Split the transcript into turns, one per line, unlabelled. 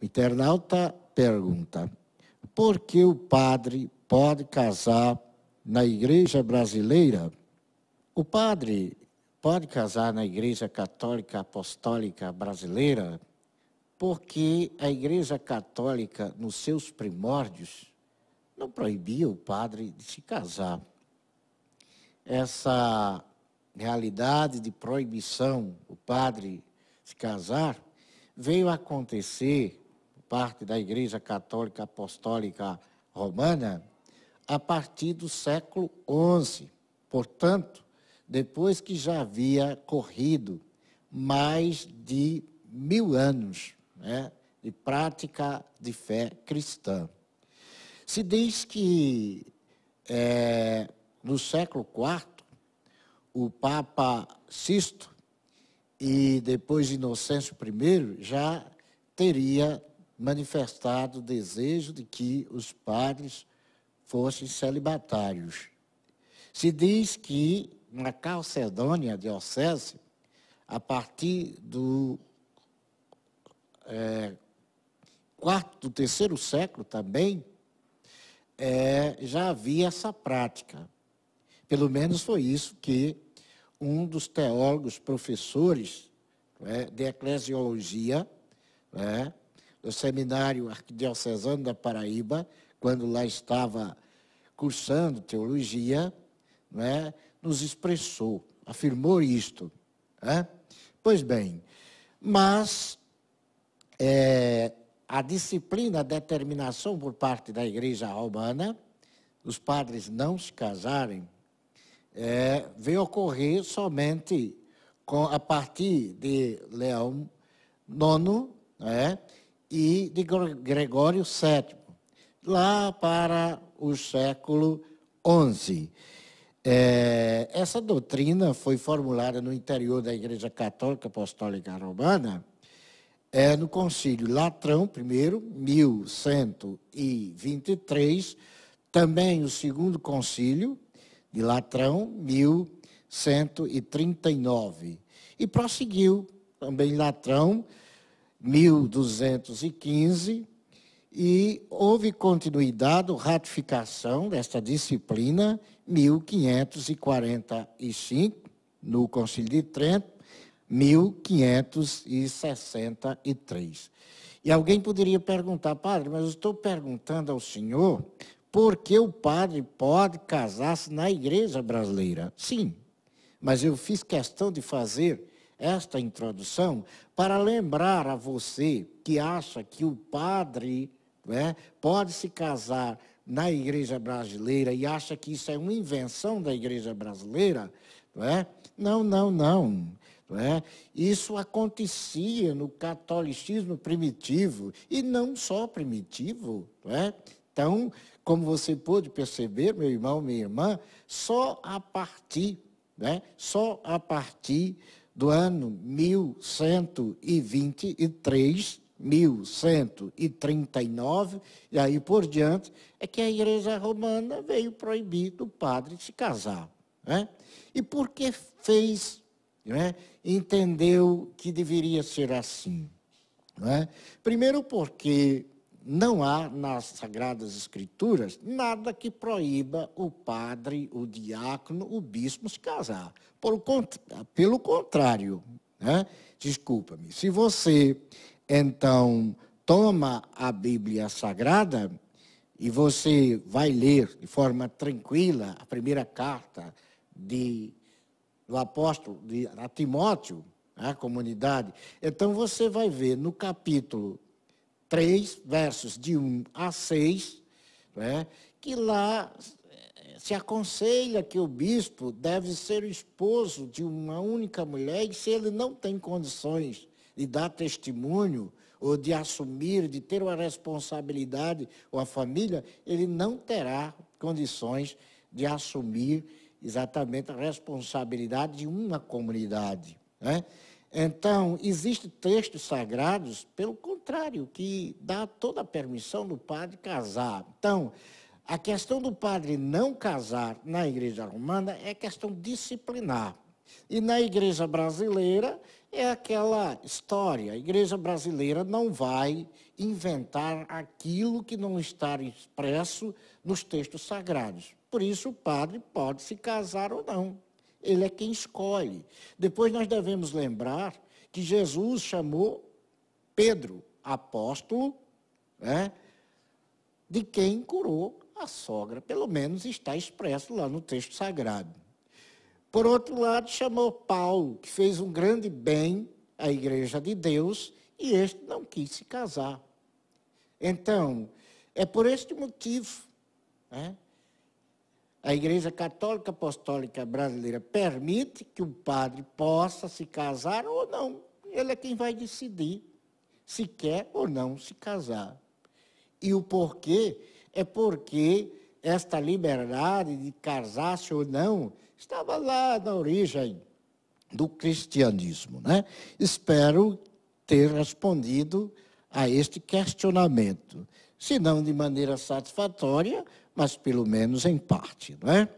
O internauta pergunta: por que o padre pode casar na igreja brasileira? O padre pode casar na igreja católica apostólica brasileira porque a igreja católica, nos seus primórdios, não proibia o padre de se casar. Essa realidade de proibição, o padre se casar, veio acontecer parte da Igreja Católica Apostólica Romana a partir do século XI. Portanto, depois que já havia corrido mais de mil anos né, de prática de fé cristã. Se diz que é, no século IV, o Papa Sisto e depois Inocêncio I já teria manifestado o desejo de que os padres fossem celibatários. Se diz que na Calcedônia diocese, a partir do é, quarto, do terceiro século também, é, já havia essa prática. Pelo menos foi isso que um dos teólogos professores né, de eclesiologia né, do Seminário Arquidiocesano da Paraíba, quando lá estava cursando teologia, né, nos expressou, afirmou isto. Né? Pois bem, mas é, a disciplina, a determinação por parte da Igreja Romana, os padres não se casarem, é, veio ocorrer somente com, a partir de Leão IX, né, e de Gregório VII, lá para o século XI. É, essa doutrina foi formulada no interior da Igreja Católica Apostólica Romana é, no Concílio Latrão I, 1123, também o segundo Concílio de Latrão, 1139, e prosseguiu também Latrão 1215 e houve continuidade, ratificação desta disciplina 1545 no Concílio de Trento, 1563. E alguém poderia perguntar, padre, mas eu estou perguntando ao senhor por que o padre pode casar-se na igreja brasileira. Sim, mas eu fiz questão de fazer esta introdução para lembrar a você que acha que o padre né, pode se casar na igreja brasileira e acha que isso é uma invenção da igreja brasileira, não é? Não, não, não. não é? Isso acontecia no catolicismo primitivo e não só primitivo, não é? Então, como você pôde perceber, meu irmão, minha irmã, só a partir, né? Só a partir do ano 1123, 1139 e aí por diante, é que a Igreja Romana veio proibir do padre se casar. Né? E que fez, né? entendeu que deveria ser assim. Né? Primeiro porque não há nas Sagradas Escrituras nada que proíba o padre, o diácono, o bispo se casar. pelo contrário, né? desculpa-me, se você então toma a Bíblia Sagrada e você vai ler de forma tranquila a primeira carta de, do apóstolo de, a Timóteo, a né, comunidade, então você vai ver no capítulo 3, versos de 1 a 6, né, que lá eh, se aconselha que o bispo deve ser o esposo de uma única mulher e se ele não tem condições de dar testemunho ou de assumir, de ter uma responsabilidade ou a família, ele não terá condições de assumir exatamente a responsabilidade de uma comunidade. Né? Então, existem textos sagrados, pelo contrário, contrário, que dá toda a permissão do padre casar. Então, a questão do padre não casar na Igreja Romana é questão disciplinar. E na Igreja Brasileira é aquela história: a Igreja Brasileira não vai inventar aquilo que não está expresso nos textos sagrados. Por isso, o padre pode se casar ou não. Ele é quem escolhe. Depois, nós devemos lembrar que Jesus chamou Pedro apóstolo, né, de quem curou a sogra. Pelo menos está expresso lá no texto sagrado. Por outro lado, chamou Paulo, que fez um grande bem à Igreja de Deus, e este não quis se casar. Então, é por este motivo né, a Igreja Católica Apostólica Brasileira permite que o padre possa se casar ou não. Ele é quem vai decidir se quer ou não se casar. E o porquê é porque esta liberdade de casar-se ou não estava lá na origem do cristianismo. Né? Espero ter respondido a este questionamento, se não de maneira satisfatória, mas pelo menos em parte. Não é?